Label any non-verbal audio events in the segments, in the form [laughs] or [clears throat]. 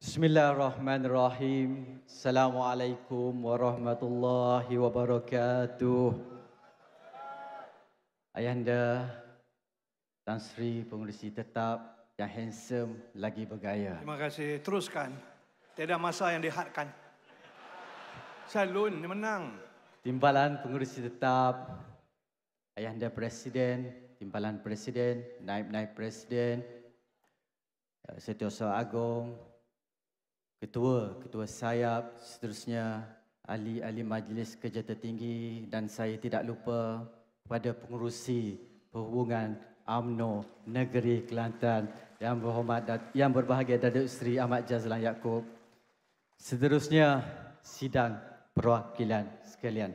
Bismillahirrahmanirrahim. Assalamualaikum warahmatullahi wabarakatuh. Ayanda, Tan Sri Pengerusi tetap yang handsome lagi bergaya. Terima kasih. Teruskan. Tiada masa yang dihadkan. Salun, menang. Timbalan Pengerusi tetap. Ayanda Presiden, Timbalan Presiden, Naib-Naib Presiden, Eh, Setiausaha Agong, Ketua, Ketua Sayap, seterusnya ahli-ahli Majlis Kerja Tertinggi dan saya tidak lupa pada pengurusi perhubungan UMNO Negeri Kelantan yang berhormat dan yang berbahagia Datuk Seri Ahmad Jazlan Yaakob. Seterusnya sidang perwakilan sekalian.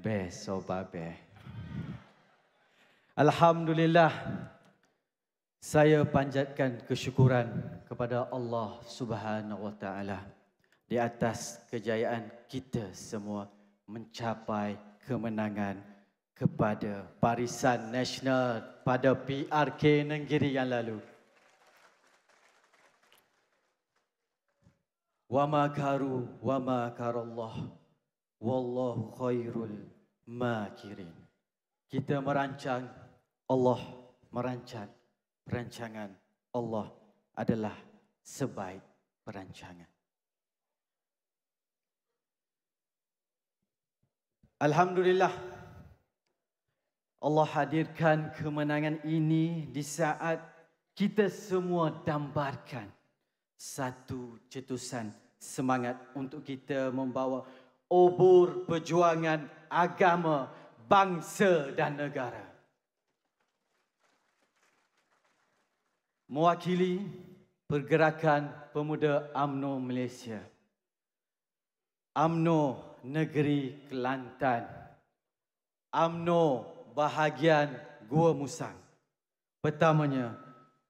Best, so bye-bye. Alhamdulillah saya panjatkan kesyukuran kepada Allah Subhanahu Wa Taala di atas kejayaan kita semua mencapai kemenangan kepada Parisan Nasional pada PRK Negeri yang lalu. Wa ma karu wa ma karallah wallahu khairul makirin. Kita merancang Allah merancang perancangan Allah adalah sebaik perancangan. Alhamdulillah Allah hadirkan kemenangan ini di saat kita semua dambarkan satu cetusan semangat untuk kita membawa obor perjuangan agama, bangsa dan negara. mewakili pergerakan pemuda AMNO Malaysia. AMNO Negeri Kelantan. AMNO bahagian Gua Musang. Pertamanya,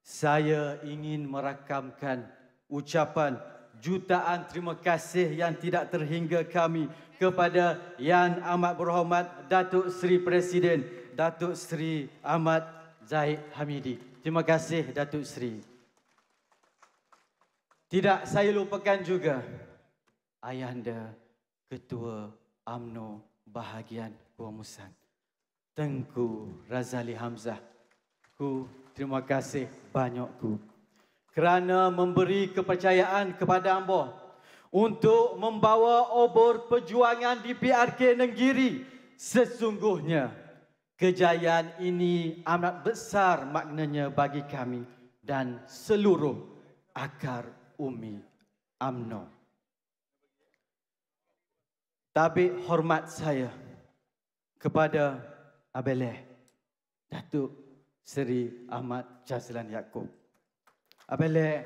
saya ingin merakamkan ucapan jutaan terima kasih yang tidak terhingga kami kepada Yang Amat Berhormat Datuk Seri Presiden Datuk Seri Ahmad Zahid Hamidi. Terima kasih Datuk Sri. Tidak saya lupakan juga Ayahanda Ketua AMNO Bahagian Kuala Tengku Razali Hamzah. Ku terima kasih banyakku kerana memberi kepercayaan kepada ambo untuk membawa obor perjuangan di PRK Nenggiri sesungguhnya. Kejayaan ini amat besar maknanya bagi kami dan seluruh akar umi amno. Tapi hormat saya kepada Abeleh Datuk Seri Ahmad Jazlan Yaakob. Abeleh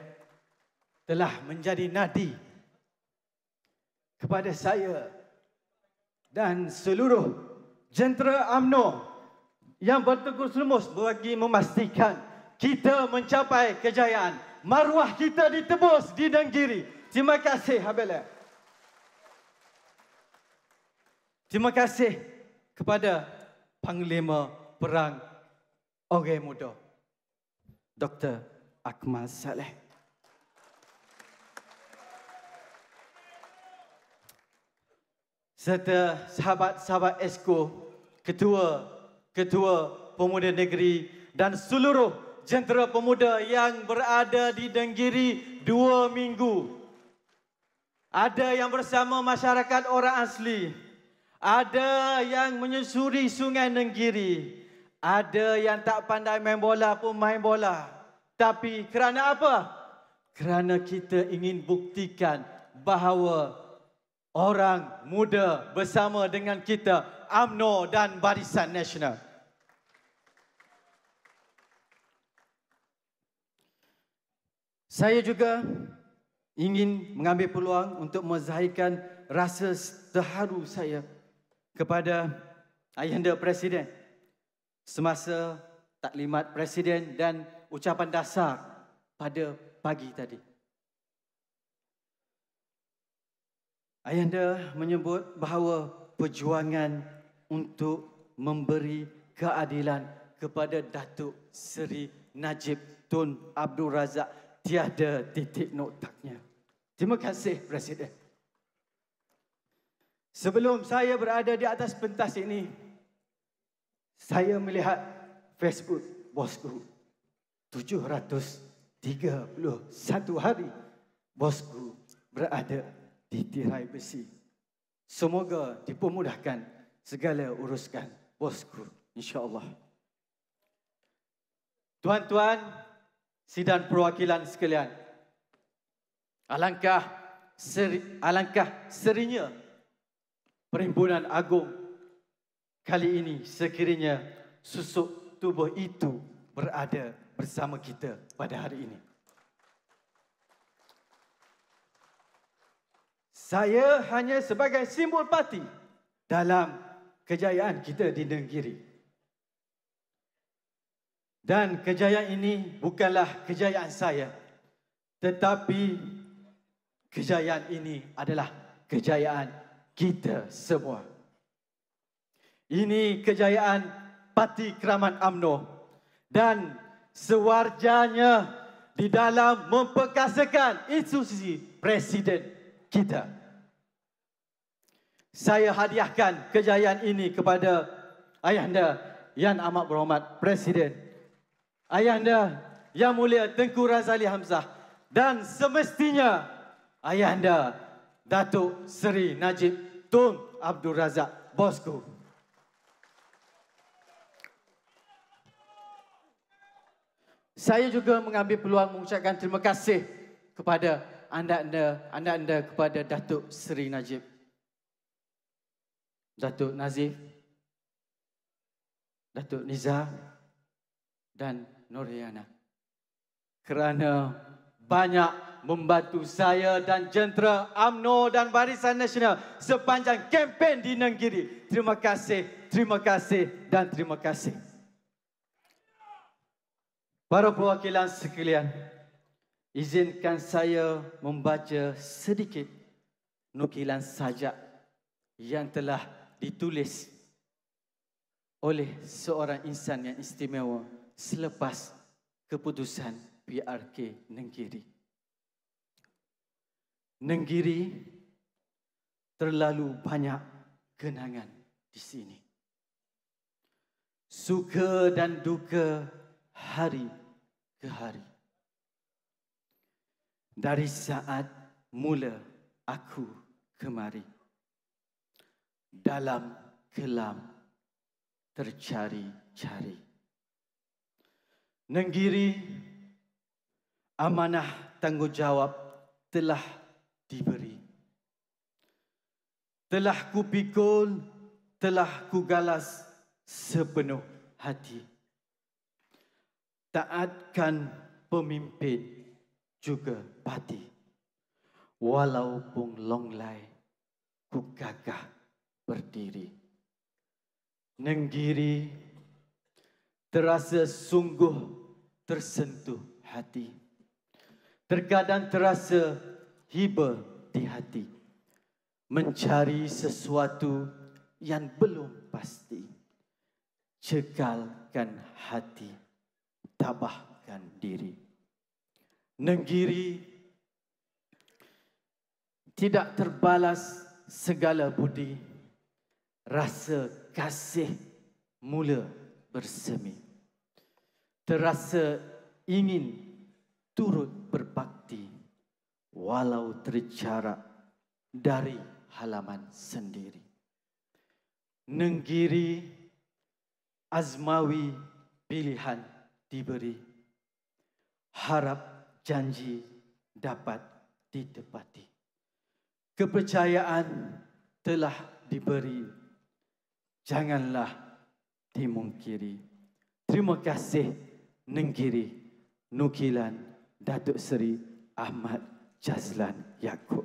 telah menjadi nadi kepada saya dan seluruh jentera UMNO yang bertegur selumus bagi memastikan kita mencapai kejayaan. Maruah kita ditebus di Nenggiri. Terima kasih, Habila. Terima kasih kepada Panglima Perang Orang Muda, Dr. Akmal Saleh. Serta sahabat-sahabat esko, ketua Ketua Pemuda Negeri dan seluruh jentera pemuda yang berada di Denggiri dua minggu. Ada yang bersama masyarakat orang asli. Ada yang menyusuri sungai Denggiri. Ada yang tak pandai main bola pun main bola. Tapi kerana apa? Kerana kita ingin buktikan bahawa orang muda bersama dengan kita UMNO dan Barisan Nasional. Saya juga ingin mengambil peluang untuk menzahirkan rasa terharu saya kepada Ayanda Presiden semasa taklimat Presiden dan ucapan dasar pada pagi tadi. Ayanda menyebut bahawa perjuangan untuk memberi keadilan kepada Datuk Seri Najib Tun Abdul Razak tiada titik notaknya. Terima kasih Presiden. Sebelum saya berada di atas pentas ini, saya melihat Facebook bosku. 731 hari bosku berada di tirai besi. Semoga dipermudahkan segala uruskan bosku insyaallah tuan-tuan sidang perwakilan sekalian alangkah seri, alangkah serinya perhimpunan agung kali ini sekiranya susuk tubuh itu berada bersama kita pada hari ini saya hanya sebagai simbol parti dalam kejayaan kita di negeri. Dan kejayaan ini bukanlah kejayaan saya. Tetapi kejayaan ini adalah kejayaan kita semua. Ini kejayaan Parti Keramat UMNO. Dan sewarjanya di dalam memperkasakan institusi presiden Kita saya hadiahkan kejayaan ini kepada ayah anda, Yan Ahmad Berhormat Presiden. ayah anda, Yang Mulia Tengku Razali Hamzah dan semestinya ayah anda, Datuk Seri Najib Tun Abdul Razak Bosku. Saya juga mengambil peluang mengucapkan terima kasih kepada anda-anda, anda-anda kepada Datuk Seri Najib Datuk Nazif, Datuk Niza dan Noriana kerana banyak membantu saya dan jentera AMNO dan Barisan Nasional sepanjang kempen di Nenggiri. Terima kasih, terima kasih dan terima kasih. Para perwakilan sekalian, izinkan saya membaca sedikit nukilan sajak yang telah ditulis oleh seorang insan yang istimewa selepas keputusan PRK Nenggiri. Nenggiri terlalu banyak kenangan di sini. Suka dan duka hari ke hari. Dari saat mula aku kemari dalam kelam tercari-cari. Negeri amanah tanggungjawab telah diberi. Telah kupikul, telah kugalas sepenuh hati. Taatkan pemimpin juga parti. Walaupun longlai ku gagah berdiri. Nenggiri terasa sungguh tersentuh hati. Terkadang terasa hiba di hati. Mencari sesuatu yang belum pasti. Cekalkan hati, tabahkan diri. Nenggiri tidak terbalas segala budi rasa kasih mula bersemi. Terasa ingin turut berbakti walau terjarak dari halaman sendiri. Nenggiri azmawi pilihan diberi. Harap janji dapat ditepati. Kepercayaan telah diberi janganlah dimungkiri. Terima kasih Nenggiri Nukilan Datuk Seri Ahmad Jazlan Yaakob.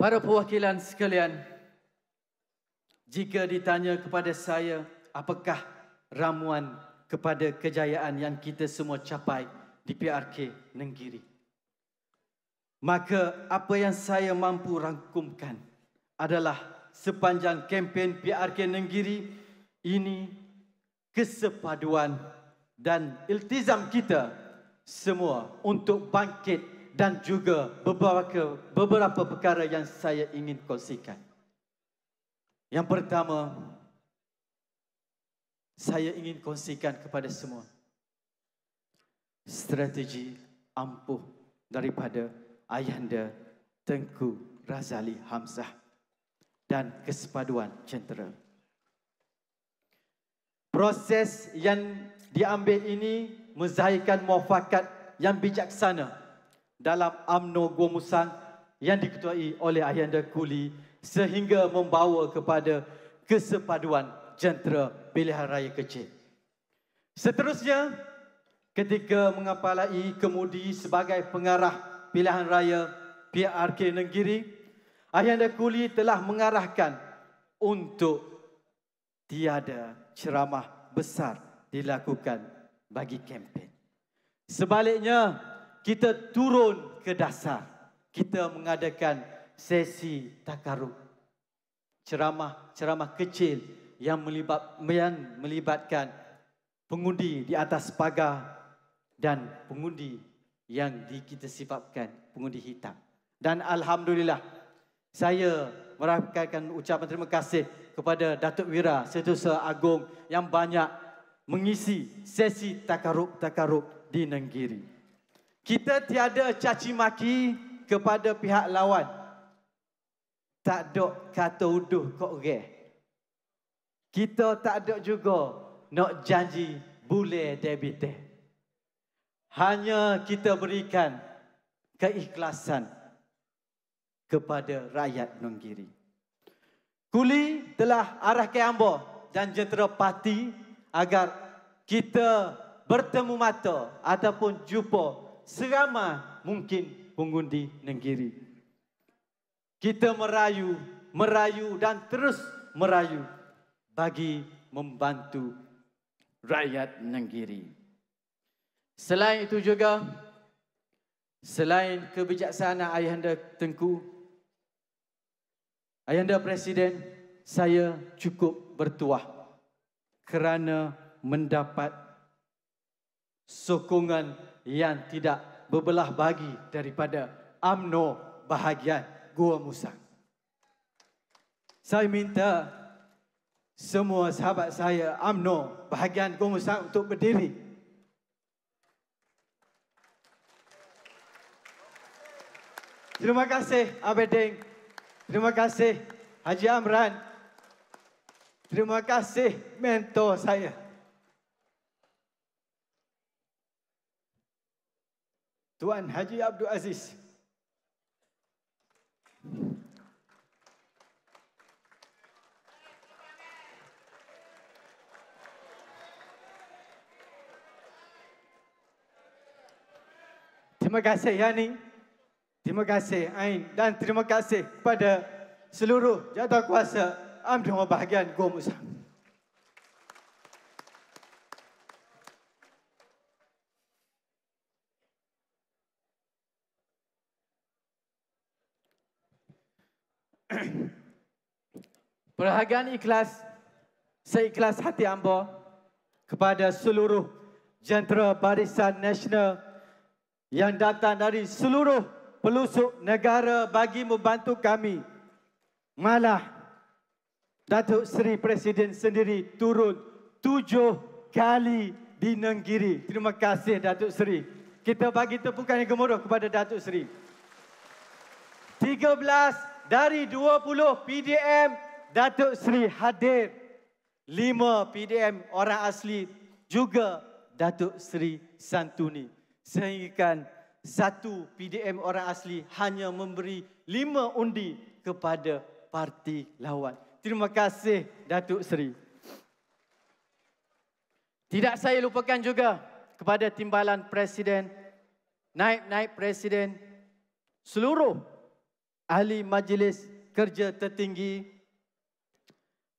Para perwakilan sekalian, jika ditanya kepada saya apakah ramuan kepada kejayaan yang kita semua capai di PRK Nenggiri. Maka apa yang saya mampu rangkumkan adalah sepanjang kempen PRK Negeri ini kesepaduan dan iltizam kita semua untuk bangkit dan juga beberapa beberapa perkara yang saya ingin kongsikan. Yang pertama, saya ingin kongsikan kepada semua strategi ampuh daripada Ayanda, Tengku Razali Hamzah dan Kesepaduan Centera. Proses yang diambil ini menzahirkan muafakat yang bijaksana dalam UMNO Gua yang diketuai oleh Ayanda Kuli sehingga membawa kepada kesepaduan jentera pilihan raya kecil. Seterusnya, ketika mengapalai kemudi sebagai pengarah pilihan raya PRK Negeri, Ayanda Kuli telah mengarahkan untuk tiada ceramah besar dilakukan bagi kempen. Sebaliknya, kita turun ke dasar. Kita mengadakan sesi takaruk. Ceramah-ceramah kecil yang melibatkan pengundi di atas pagar dan pengundi yang di, kita sifatkan pengundi hitam. Dan Alhamdulillah, saya merapkan ucapan terima kasih kepada Datuk Wira Setiausaha Agong yang banyak mengisi sesi takarub-takarub di Nenggiri. Kita tiada caci maki kepada pihak lawan. Tak ada kata uduh kok reh. Kita tak ada juga nak janji boleh debiteh hanya kita berikan keikhlasan kepada rakyat Nonggiri. Kuli telah arah ke Ambo dan Jentera Parti agar kita bertemu mata ataupun jumpa serama mungkin pengundi Nenggiri. Kita merayu, merayu dan terus merayu bagi membantu rakyat Nenggiri. Selain itu juga, selain kebijaksanaan Ayahanda Tengku, Ayahanda Presiden, saya cukup bertuah kerana mendapat sokongan yang tidak berbelah bagi daripada Amno bahagian Gua Musang. Saya minta semua sahabat saya Amno bahagian Gua Musang untuk Berdiri. Terima kasih Abedeng. Terima kasih Haji Amran. Terima kasih mentor saya. Tuan Haji Abdul Aziz. Terima kasih Yani. Terima Terima kasih Ain dan terima kasih kepada seluruh jawatankuasa Amdi Mahbahagian Gomusa. [clears throat] Perhargaan ikhlas, seikhlas hati hamba kepada seluruh jentera barisan nasional yang datang dari seluruh pelusuk negara bagi membantu kami. Malah Datuk Seri Presiden sendiri turun tujuh kali di Nenggiri. Terima kasih Datuk Seri. Kita bagi tepukan yang gemuruh kepada Datuk Seri. 13 dari 20 PDM Datuk Seri hadir. 5 PDM orang asli juga Datuk Seri Santuni. Sehingga satu PDM orang asli hanya memberi lima undi kepada parti lawan. Terima kasih Datuk Seri. Tidak saya lupakan juga kepada timbalan presiden, naib-naib presiden, seluruh ahli majlis kerja tertinggi,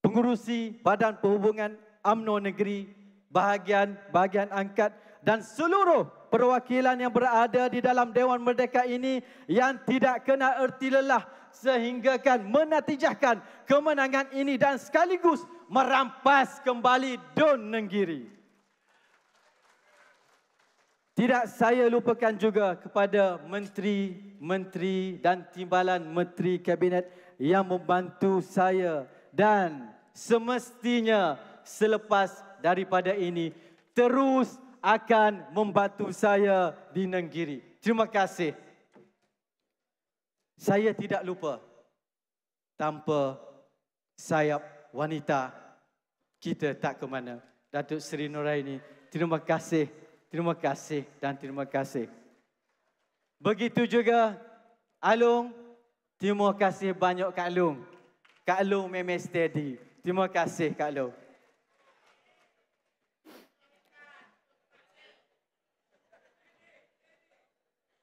pengurusi badan perhubungan UMNO negeri, bahagian-bahagian angkat dan seluruh perwakilan yang berada di dalam Dewan Merdeka ini yang tidak kena erti lelah sehinggakan menatijahkan kemenangan ini dan sekaligus merampas kembali Don Nenggiri. Tidak saya lupakan juga kepada menteri-menteri dan timbalan menteri kabinet yang membantu saya dan semestinya selepas daripada ini terus akan membantu saya di Nenggiri. Terima kasih. Saya tidak lupa tanpa sayap wanita kita tak ke mana. Datuk Seri Nuraini, terima kasih. Terima kasih dan terima kasih. Begitu juga Alung, terima kasih banyak Kak Alung. Kak Alung memang steady. Terima kasih Kak Alung.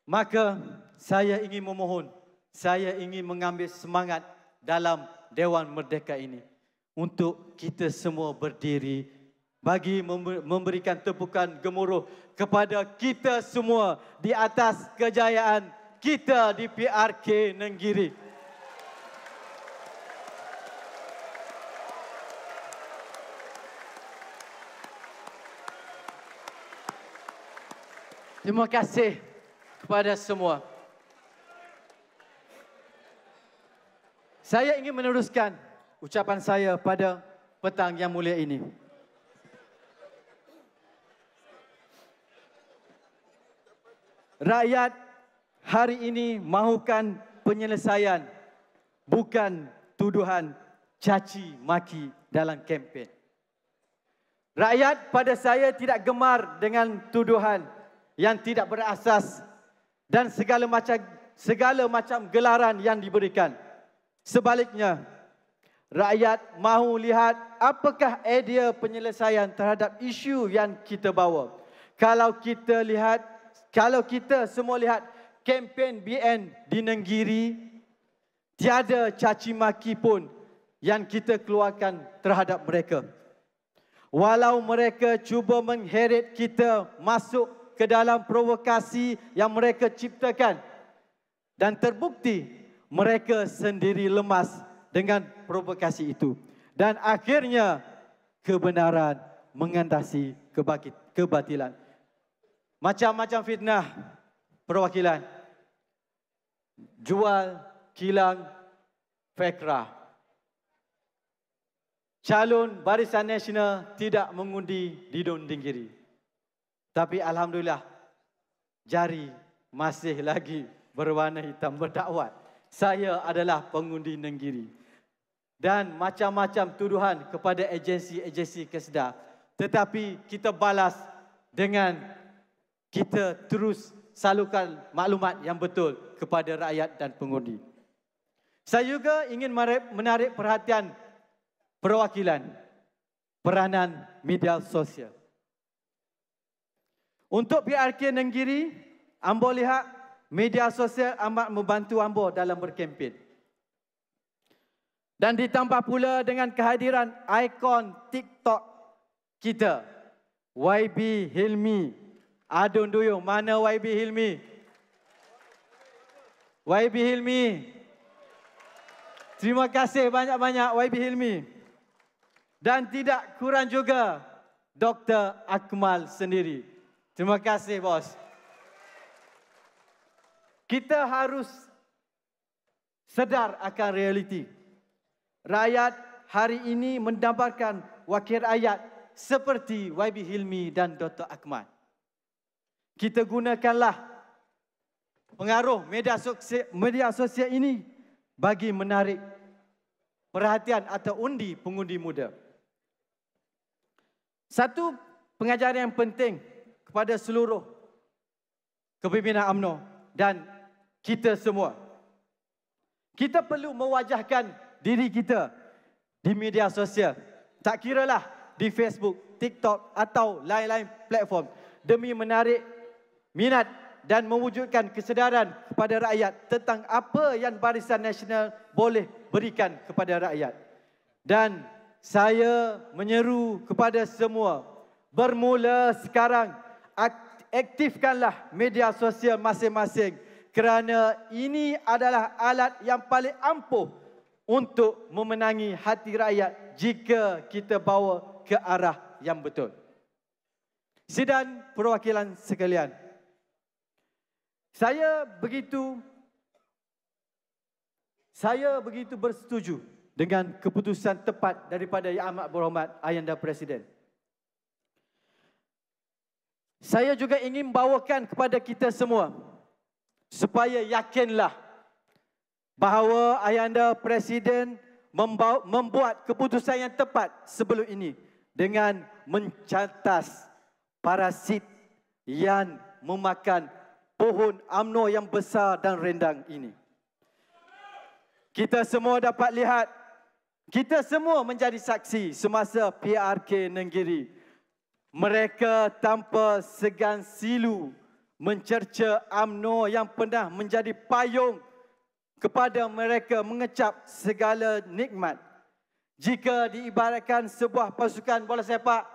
Maka saya ingin memohon, saya ingin mengambil semangat dalam Dewan Merdeka ini untuk kita semua berdiri bagi memberikan tepukan gemuruh kepada kita semua di atas kejayaan kita di PRK Nenggiri. Terima kasih kepada semua. Saya ingin meneruskan ucapan saya pada petang yang mulia ini. Rakyat hari ini mahukan penyelesaian bukan tuduhan caci maki dalam kempen. Rakyat pada saya tidak gemar dengan tuduhan yang tidak berasas dan segala macam segala macam gelaran yang diberikan. Sebaliknya, rakyat mahu lihat apakah idea penyelesaian terhadap isu yang kita bawa. Kalau kita lihat, kalau kita semua lihat kempen BN di Nenggiri, tiada caci maki pun yang kita keluarkan terhadap mereka. Walau mereka cuba mengheret kita masuk ke dalam provokasi yang mereka ciptakan. Dan terbukti mereka sendiri lemas dengan provokasi itu. Dan akhirnya kebenaran mengandasi kebatilan. Macam-macam fitnah perwakilan. Jual kilang Fekra. Calon Barisan Nasional tidak mengundi di Dondinggiri. Tapi Alhamdulillah, jari masih lagi berwarna hitam berdakwat. Saya adalah pengundi Nenggiri. Dan macam-macam tuduhan kepada agensi-agensi kesedar. Tetapi kita balas dengan kita terus salurkan maklumat yang betul kepada rakyat dan pengundi. Saya juga ingin menarik perhatian perwakilan peranan media sosial. Untuk PRK Negeri, Ambo lihat media sosial amat membantu Ambo dalam berkempen. Dan ditambah pula dengan kehadiran ikon TikTok kita. YB Hilmi. Adun duyung, mana YB Hilmi? YB Hilmi. Terima kasih banyak-banyak YB Hilmi. Dan tidak kurang juga Dr. Akmal sendiri. Terima kasih bos. Kita harus sedar akan realiti. Rakyat hari ini mendapatkan wakil rakyat seperti YB Hilmi dan Dr. Akmal. Kita gunakanlah pengaruh media sosial, media sosial ini bagi menarik perhatian atau undi pengundi muda. Satu pengajaran yang penting kepada seluruh kepimpinan AMNO dan kita semua. Kita perlu mewajahkan diri kita di media sosial. Tak kiralah di Facebook, TikTok atau lain-lain platform demi menarik minat dan mewujudkan kesedaran kepada rakyat tentang apa yang Barisan Nasional boleh berikan kepada rakyat. Dan saya menyeru kepada semua bermula sekarang aktifkanlah media sosial masing-masing kerana ini adalah alat yang paling ampuh untuk memenangi hati rakyat jika kita bawa ke arah yang betul. Sidang perwakilan sekalian. Saya begitu saya begitu bersetuju dengan keputusan tepat daripada Yang Amat Berhormat Ayanda Presiden. Saya juga ingin bawakan kepada kita semua supaya yakinlah bahawa ayanda presiden membuat keputusan yang tepat sebelum ini dengan mencantas parasit yang memakan pohon amno yang besar dan rendang ini. Kita semua dapat lihat, kita semua menjadi saksi semasa PRK Nenggiri mereka tanpa segan silu mencerca amno yang pernah menjadi payung kepada mereka mengecap segala nikmat. Jika diibaratkan sebuah pasukan bola sepak,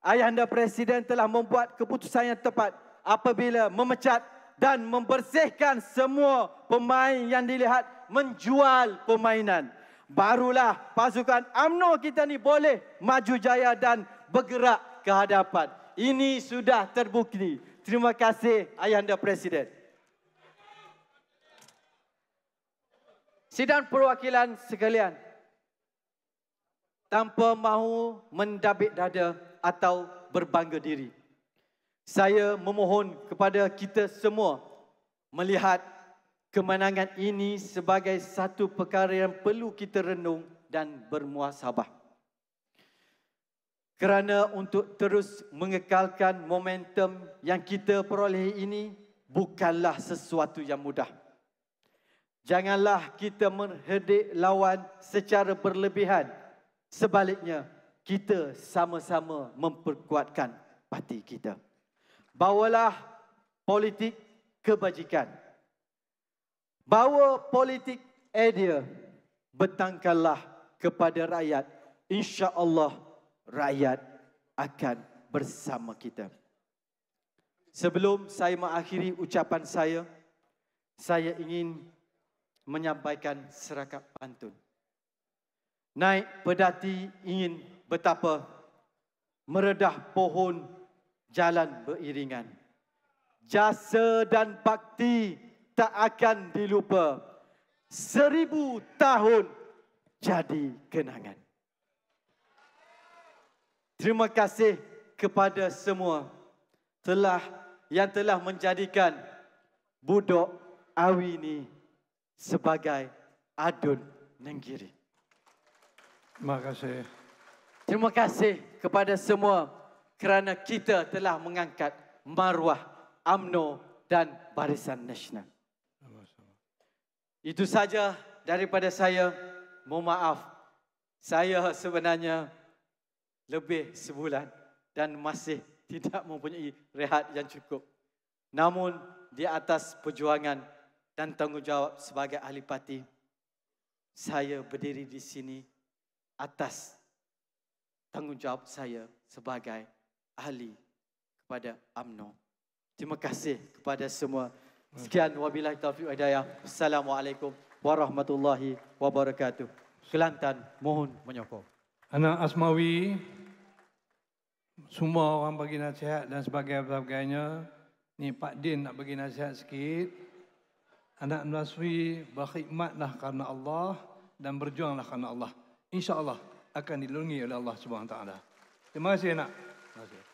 Ayahanda Presiden telah membuat keputusan yang tepat apabila memecat dan membersihkan semua pemain yang dilihat menjual permainan. Barulah pasukan amno kita ni boleh maju jaya dan bergerak Kehadapan Ini sudah terbukti. Terima kasih Ayahanda Presiden. Sidang perwakilan sekalian. Tanpa mahu mendabik dada atau berbangga diri. Saya memohon kepada kita semua melihat kemenangan ini sebagai satu perkara yang perlu kita renung dan bermuasabah. Kerana untuk terus mengekalkan momentum yang kita perolehi ini bukanlah sesuatu yang mudah. Janganlah kita menghedik lawan secara berlebihan. Sebaliknya, kita sama-sama memperkuatkan parti kita. Bawalah politik kebajikan. Bawa politik idea. Betangkanlah kepada rakyat. Insya Allah rakyat akan bersama kita. Sebelum saya mengakhiri ucapan saya, saya ingin menyampaikan serakat pantun. Naik pedati ingin betapa meredah pohon jalan beriringan. Jasa dan bakti tak akan dilupa. Seribu tahun jadi kenangan. Terima kasih kepada semua telah yang telah menjadikan Budok awi ini sebagai adun nenggiri. Terima kasih. Terima kasih kepada semua kerana kita telah mengangkat maruah AMNO dan Barisan Nasional. Itu saja daripada saya. Mohon maaf. Saya sebenarnya lebih sebulan dan masih [laughs] tidak mempunyai rehat yang cukup. Namun di atas perjuangan dan tanggungjawab sebagai ahli parti, saya berdiri di sini atas tanggungjawab saya sebagai ahli kepada AMNO. Terima kasih kepada semua. Sekian wabillahi taufiq hidayah. Assalamualaikum warahmatullahi wabarakatuh. Kelantan mohon menyokong. Anak Asmawi semua orang bagi nasihat dan sebagainya-sebagainya. Ni Pak Din nak bagi nasihat sikit. Anak Nasri berkhidmatlah kerana Allah dan berjuanglah kerana Allah. InsyaAllah akan dilungi oleh Allah SWT. Terima kasih nak. Terima kasih.